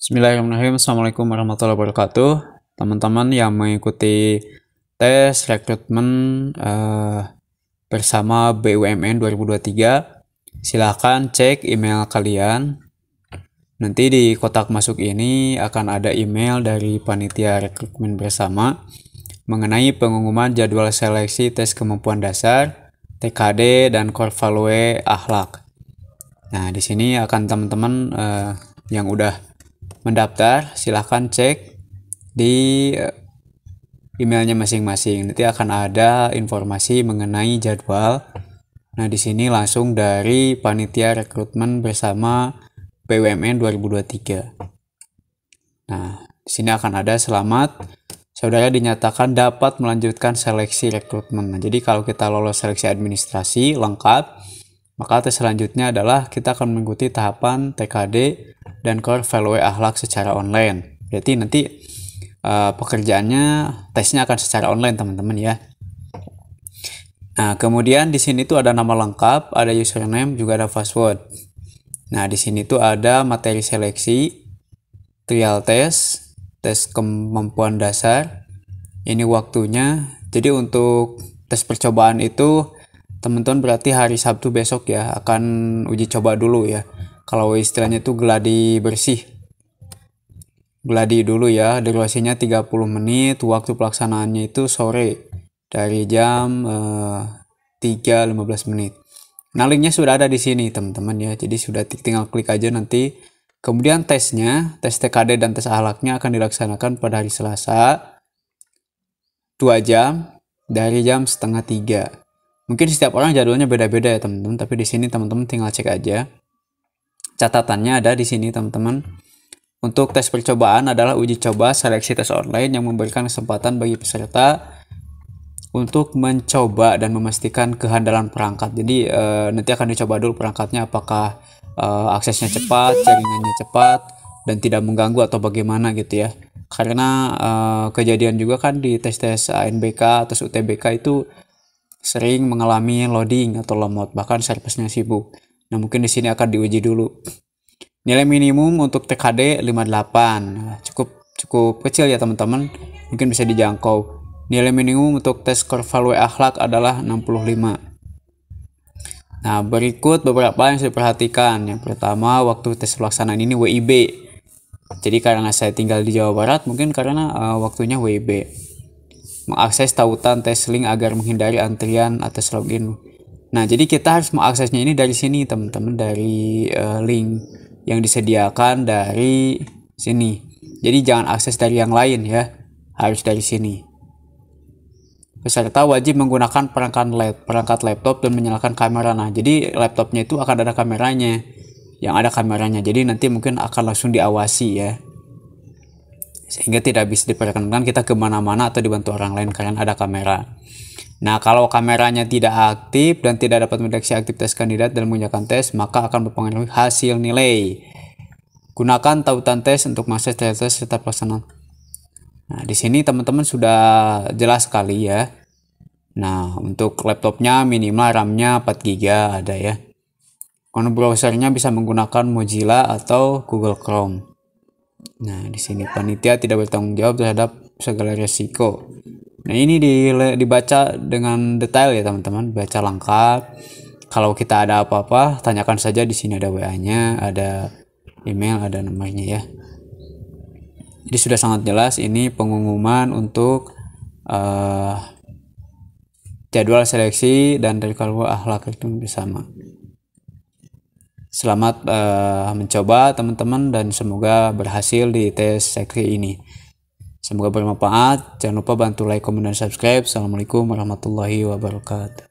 Bismillahirrahmanirrahim. Assalamualaikum warahmatullahi wabarakatuh. Teman-teman yang mengikuti tes rekrutmen uh, bersama BUMN 2023, silahkan cek email kalian. Nanti di kotak masuk ini akan ada email dari panitia rekrutmen bersama mengenai pengumuman jadwal seleksi tes kemampuan dasar, TKD, dan core value akhlak. Nah, di sini akan teman-teman uh, yang udah mendaftar silahkan cek di eh, emailnya masing-masing nanti akan ada informasi mengenai jadwal nah di sini langsung dari panitia rekrutmen bersama PWMN 2023 nah di sini akan ada selamat saudara dinyatakan dapat melanjutkan seleksi rekrutmen nah, jadi kalau kita lolos seleksi administrasi lengkap maka tes selanjutnya adalah kita akan mengikuti tahapan TKD dan core value akhlak secara online. Berarti nanti uh, pekerjaannya tesnya akan secara online teman-teman ya. Nah, kemudian di sini tuh ada nama lengkap, ada username, juga ada password. Nah, di sini tuh ada materi seleksi, trial test, tes kemampuan dasar. Ini waktunya. Jadi untuk tes percobaan itu teman-teman berarti hari Sabtu besok ya akan uji coba dulu ya kalau istilahnya itu geladi bersih geladi dulu ya durasinya 30 menit waktu pelaksanaannya itu sore dari jam eh, 3.15 menit nah linknya sudah ada di sini teman-teman ya jadi sudah tinggal klik aja nanti kemudian tesnya tes TKD dan tes ahlaknya akan dilaksanakan pada hari Selasa 2 jam dari jam setengah tiga mungkin setiap orang jadwalnya beda-beda ya teman-teman tapi di sini teman-teman tinggal cek aja Catatannya ada di sini teman-teman. Untuk tes percobaan adalah uji coba seleksi tes online yang memberikan kesempatan bagi peserta untuk mencoba dan memastikan kehandalan perangkat. Jadi e, nanti akan dicoba dulu perangkatnya apakah e, aksesnya cepat, jaringannya cepat dan tidak mengganggu atau bagaimana gitu ya. Karena e, kejadian juga kan di tes-tes ANBK atau UTBK itu sering mengalami loading atau lemot bahkan servisnya sibuk. Nah, mungkin di sini akan diuji dulu. Nilai minimum untuk TKD 58. Nah, cukup cukup kecil ya, teman-teman. Mungkin bisa dijangkau. Nilai minimum untuk tes skor value akhlak adalah 65. Nah, berikut beberapa yang saya perhatikan. Yang pertama, waktu tes pelaksanaan ini WIB. Jadi karena saya tinggal di Jawa Barat, mungkin karena uh, waktunya WIB. Mengakses tautan tes link agar menghindari antrian atas login. Nah, jadi kita harus mengaksesnya ini dari sini, teman-teman, dari uh, link yang disediakan dari sini. Jadi jangan akses dari yang lain ya, harus dari sini. Peserta wajib menggunakan perangkat laptop, perangkat laptop dan menyalakan kamera. Nah, jadi laptopnya itu akan ada kameranya, yang ada kameranya. Jadi nanti mungkin akan langsung diawasi ya, sehingga tidak bisa diperkenankan kita kemana-mana atau dibantu orang lain karena ada kamera. Nah, kalau kameranya tidak aktif dan tidak dapat mendeteksi aktivitas kandidat dalam menggunakan tes, maka akan mempengaruhi hasil nilai. Gunakan tautan tes untuk masa tes serta pelaksanaan. Nah, di sini teman-teman sudah jelas sekali ya. Nah, untuk laptopnya minimal RAM-nya 4 GB ada ya. Kalau browsernya bisa menggunakan Mozilla atau Google Chrome. Nah, di sini panitia tidak bertanggung jawab terhadap segala resiko. Nah, ini dibaca dengan detail ya, teman-teman. Baca lengkap. Kalau kita ada apa-apa, tanyakan saja di sini ada WA-nya, ada email, ada namanya ya. Jadi sudah sangat jelas ini pengumuman untuk uh, jadwal seleksi dan dari kalau akhlak itu bersama. Selamat uh, mencoba teman-teman dan semoga berhasil di tes seleksi ini. Semoga bermanfaat. Jangan lupa bantu like, komen, dan subscribe. Assalamualaikum warahmatullahi wabarakatuh.